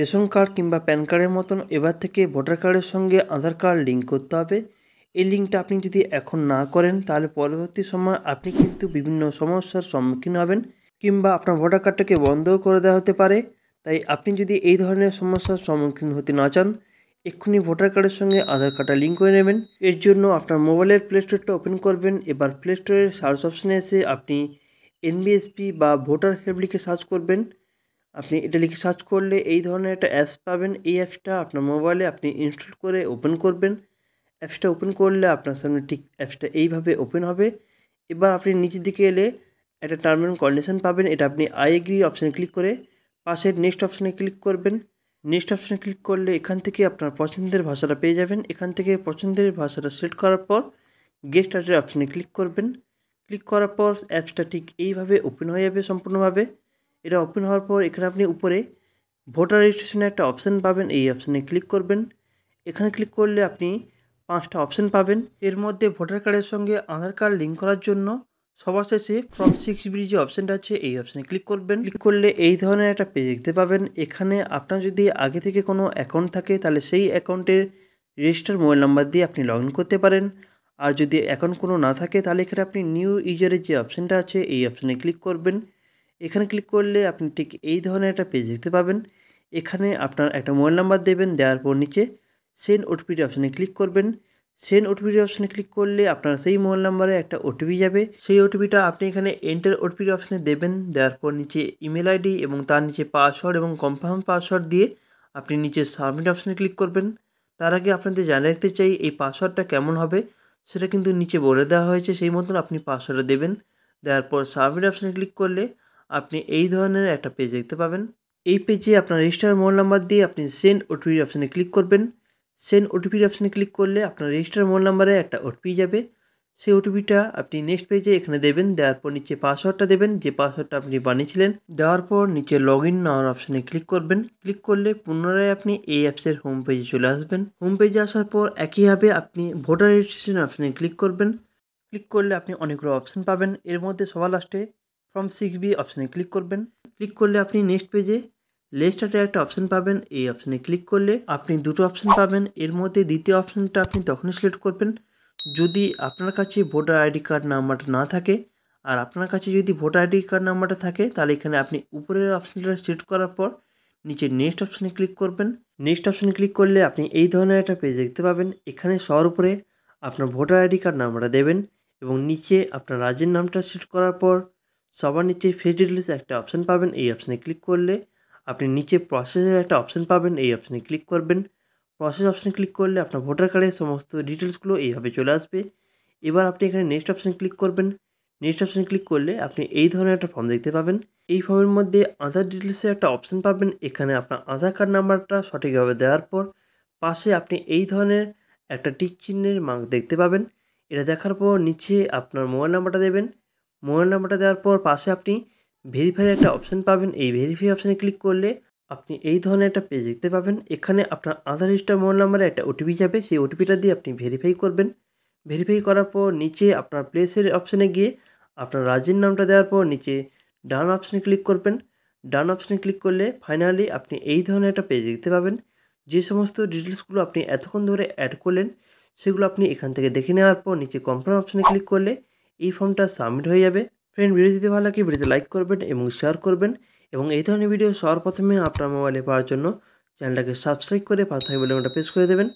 ration card কিংবা pan কার্ডের মতন এবার থেকে ভোটার কার্ডের সঙ্গে আধার কার্ড লিঙ্ক করতে হবে এই লিঙ্কটা আপনি যদি এখন না করেন তাহলে পরবর্তী সময় আপনি কিন্তু বিভিন্ন সমস্যার সম্মুখীন হবেন কিংবা আপনার ভোটার কার্ডটাকে বন্ধও করে দেওয়া হতে পারে তাই আপনি যদি এই ধরনের সমস্যার সম্মুখীন হতে না চান এক্ষুনি ভোটার কার্ডের সঙ্গে আধার কার্ডটা লিঙ্ক করে নেবেন এর জন্য আপনার মোবাইলের প্লে স্টোরটা ওপেন করবেন এবার প্লে স্টোরের সার্চ অপশানে এসে আপনি এনবিএসপি বা ভোটার হেল্প লিখে সার্চ করবেন আপনি এটা লিখে সার্চ করলে এই ধরনের একটা অ্যাপস পাবেন এই অ্যাপসটা আপনার মোবাইলে আপনি ইনস্টল করে ওপেন করবেন অ্যাপসটা ওপেন করলে আপনার সামনে ঠিক অ্যাপসটা এইভাবে ওপেন হবে এবার আপনি নিচের দিকে এলে একটা টার্ম অ্যান্ড কন্ডিশন পাবেন এটা আপনি আই এগ্রি অপশানে ক্লিক করে পাশের নেক্সট অপশানে ক্লিক করবেন নেক্সট অপশানে ক্লিক করলে এখান থেকে আপনার পছন্দের ভাষাটা পেয়ে যাবেন এখান থেকে পছন্দের ভাষাটা সিলেক্ট করার পর গেস্ট আর্টের অপশানে ক্লিক করবেন ক্লিক করার পর অ্যাপসটা ঠিক এইভাবে ওপেন হয়ে যাবে সম্পূর্ণভাবে এটা ওপেন হওয়ার পর এখানে আপনি উপরে ভোটার রেজিস্ট্রেশনে একটা অপশান পাবেন এই অপশানে ক্লিক করবেন এখানে ক্লিক করলে আপনি পাঁচটা অপশান পাবেন এর মধ্যে ভোটার কার্ডের সঙ্গে আধার কার্ড লিঙ্ক করার জন্য সবার শেষে ফর্ম সিক্স বি যে অপশানটা আছে এই অপশানে ক্লিক করবেন ক্লিক করলে এই ধরনের একটা পেজ দেখতে পাবেন এখানে আপনার যদি আগে থেকে কোনো অ্যাকাউন্ট থাকে তাহলে সেই অ্যাকাউন্টের রেজিস্টার মোবাইল নাম্বার দিয়ে আপনি লগ করতে পারেন আর যদি অ্যাকাউন্ট কোনো না থাকে তাহলে এখানে আপনি নিউ ইউজারের যে অপশানটা আছে এই অপশানে ক্লিক করবেন এখানে ক্লিক করলে আপনি ঠিক এই ধরনের একটা পেজ দেখতে পাবেন এখানে আপনার একটা মোবাইল নাম্বার দেবেন দেওয়ার পর নিচে সেন্ড ওটিপিটি অপশানে ক্লিক করবেন সেন্ড ওটিপিটি অপশানে ক্লিক করলে আপনার সেই মোবাইল নাম্বারে একটা ওটিপি যাবে সেই ওটিপিটা আপনি এখানে এন্টার ওটিপিটি অপশানে দেবেন দেওয়ার পর নিচে ইমেল আইডি এবং তার নিচে পাসওয়ার্ড এবং কনফার্ম পাসওয়ার্ড দিয়ে আপনি নিচে সাবমিট অপশানে ক্লিক করবেন তার আগে আপনাদের জানিয়ে রাখতে চাই এই পাসওয়ার্ডটা কেমন হবে সেটা কিন্তু নিচে বলে দেওয়া হয়েছে সেই মতন আপনি পাসওয়ার্ডটা দেবেন দেওয়ার পর সাবমিট অপশানে ক্লিক করলে আপনি এই ধরনের একটা পেজ দেখতে পাবেন এই পেজে আপনার রেজিস্টার মোবাইল নাম্বার দিয়ে আপনি সেন্ড ওটিপির অপশানে ক্লিক করবেন সেন্ড ওটিপির অপশানে ক্লিক করলে আপনার রেজিস্টার মোবাইল নাম্বারে একটা ওটিপি যাবে সেই ওটিপিটা আপনি নেক্সট পেজে এখানে দেবেন দেওয়ার পর নিচে পাসওয়ার্ডটা দেবেন যে পাসওয়ার্ডটা আপনি বানিয়েছিলেন দেওয়ার পর নিচে লগ ইন নাওয়ার অপশানে ক্লিক করবেন ক্লিক করলে পুনরায় আপনি এই অ্যাপসের হোম পেজে চলে আসবেন হোম পেজে আসার পর একইভাবে আপনি ভোটার রেজিস্ট্রেশন অপশানে ক্লিক করবেন ক্লিক করলে আপনি অনেকগুলো অপশান পাবেন এর মধ্যে সবার লাস্টে ফ্রম সিক্স বি অপশানে ক্লিক করবেন ক্লিক করলে আপনি নেক্সট পেজে লেস্টারের একটা অপশান পাবেন এই অপশানে ক্লিক করলে আপনি দুটো অপশান পাবেন এর মধ্যে দ্বিতীয় অপশানটা আপনি তখনই সিলেক্ট করবেন যদি আপনার কাছে ভোটার আইডি কার্ড নাম্বারটা না থাকে আর আপনার কাছে যদি ভোটার আইডি কার্ড নাম্বারটা থাকে তাহলে এখানে আপনি উপরের অপশানটা সিলেক্ট করার পর নিচে নেক্সট অপশানে ক্লিক করবেন নেক্সট অপশানে ক্লিক করলে আপনি এই ধরনের একটা পেজ দেখতে পাবেন এখানে সবার উপরে আপনার ভোটার আইডি কার্ড নাম্বারটা দেবেন এবং নিচে আপনার রাজ্যের নামটা সিলেক্ট করার পর সবার নিচে ফেস ডিটেলস একটা অপশান পাবেন এই অপশানে ক্লিক করলে আপনি নিচে প্রসেসের একটা অপশান পাবেন এই অপশানে ক্লিক করবেন প্রসেস অপশানে ক্লিক করলে আপনার ভোটার কার্ডের সমস্ত ডিটেলসগুলো এইভাবে চলে আসবে এবার আপনি এখানে নেক্সট অপশানে ক্লিক করবেন নেক্সট অপশানে ক্লিক করলে আপনি এই ধরনের একটা ফর্ম দেখতে পাবেন এই ফর্মের মধ্যে আধার ডিটেলসের একটা অপশান পাবেন এখানে আপনার আধার কার্ড নাম্বারটা সঠিকভাবে দেওয়ার পর পাশে আপনি এই ধরনের একটা টিক চিহ্নের মার্ক দেখতে পাবেন এটা দেখার পর নিচে আপনার মোবাইল নাম্বারটা দেবেন মোবাইল নাম্বারটা দেওয়ার পর পাশে আপনি ভেরিফাই একটা অপশান পাবেন এই ভেরিফাই অপশানে ক্লিক করলে আপনি এই ধরনের একটা পেজ দেখতে পাবেন এখানে আপনার আধার রেজিস্টার মোবাইল নাম্বারে একটা ওটিপি যাবে সেই ওটিপিটা দিয়ে আপনি ভেরিফাই করবেন ভেরিফাই করার পর নিচে আপনার প্লেসের অপশানে গিয়ে আপনার রাজ্যের নামটা দেওয়ার পর নিচে ডান অপশানে ক্লিক করবেন ডান অপশানে ক্লিক করলে ফাইনালি আপনি এই ধরনের একটা পেজ দেখতে পাবেন যে সমস্ত ডিটেলসগুলো আপনি এতক্ষণ ধরে অ্যাড করলেন সেগুলো আপনি এখান থেকে দেখে নেওয়ার পর নিচে কমফার্ম অপশানে ক্লিক করলে এই ফর্মটা সাবমিট হয়ে যাবে ফ্রেন্ড যদি ভালো লাগে ভিডিওতে লাইক করবেন এবং শেয়ার করবেন এবং এই ধরনের ভিডিও সবার প্রথমে আপনার মোবাইলে পাওয়ার জন্য চ্যানেলটাকে সাবস্ক্রাইব করে পাশে ওটা প্রেস করে দেবেন